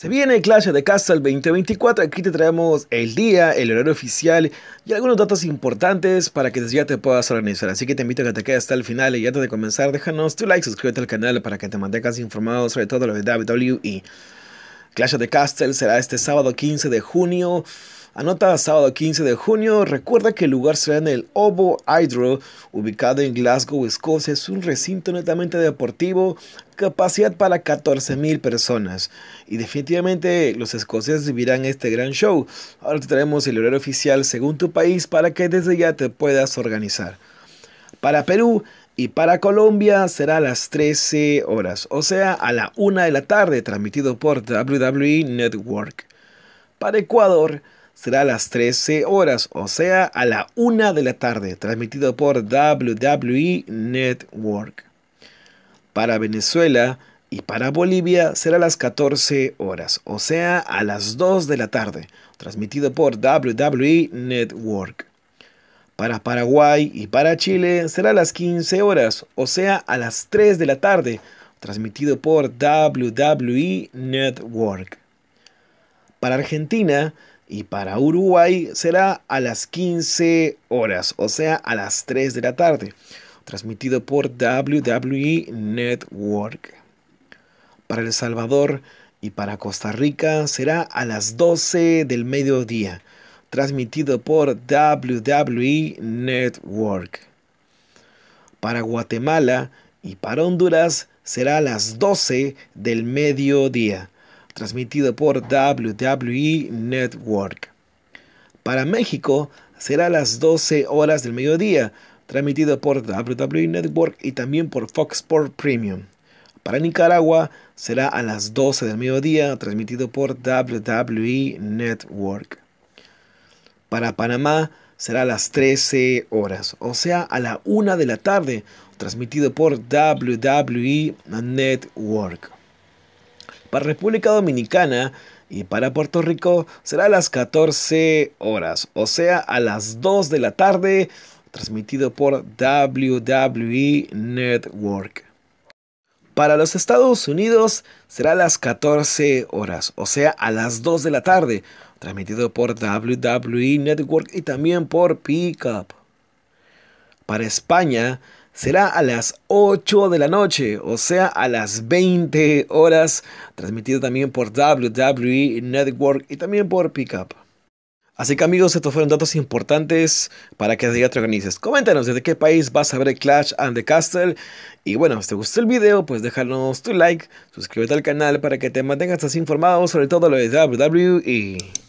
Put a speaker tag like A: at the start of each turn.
A: Se viene Clash de Castle 2024, aquí te traemos el día, el horario oficial y algunos datos importantes para que ya te puedas organizar. Así que te invito a que te quedes hasta el final y antes de comenzar déjanos tu like, suscríbete al canal para que te mantengas informado sobre todo lo de WWE. Clash of the Castle será este sábado 15 de junio Anota sábado 15 de junio. Recuerda que el lugar será en el Obo Hydro, ubicado en Glasgow, Escocia. Es un recinto netamente deportivo, capacidad para 14.000 personas. Y definitivamente los escoceses vivirán este gran show. Ahora te traemos el horario oficial según tu país para que desde ya te puedas organizar. Para Perú, y para Colombia será a las 13 horas, o sea, a la 1 de la tarde, transmitido por WWE Network. Para Ecuador será a las 13 horas, o sea, a la 1 de la tarde, transmitido por WWE Network. Para Venezuela y para Bolivia será a las 14 horas, o sea, a las 2 de la tarde, transmitido por WWE Network. Para Paraguay y para Chile será a las 15 horas, o sea, a las 3 de la tarde, transmitido por WWE Network. Para Argentina y para Uruguay será a las 15 horas, o sea, a las 3 de la tarde, transmitido por WWE Network. Para El Salvador y para Costa Rica será a las 12 del mediodía, transmitido por WWE Network. Para Guatemala y para Honduras será a las 12 del mediodía, transmitido por WWE Network. Para México será a las 12 horas del mediodía, transmitido por WWE Network y también por Fox Sports Premium. Para Nicaragua será a las 12 del mediodía, transmitido por WWE Network. Para Panamá será a las 13 horas, o sea, a la 1 de la tarde, transmitido por WWE Network. Para República Dominicana y para Puerto Rico será a las 14 horas, o sea, a las 2 de la tarde, transmitido por WWE Network. Para los Estados Unidos será a las 14 horas, o sea, a las 2 de la tarde, transmitido por WWE Network y también por Pickup. Para España será a las 8 de la noche, o sea, a las 20 horas, transmitido también por WWE Network y también por Pickup. Así que amigos, estos fueron datos importantes para que desde ya te organices. Coméntanos desde qué país vas a ver Clash and the Castle. Y bueno, si te gustó el video, pues déjanos tu like, suscríbete al canal para que te mantengas así informado sobre todo lo de WWE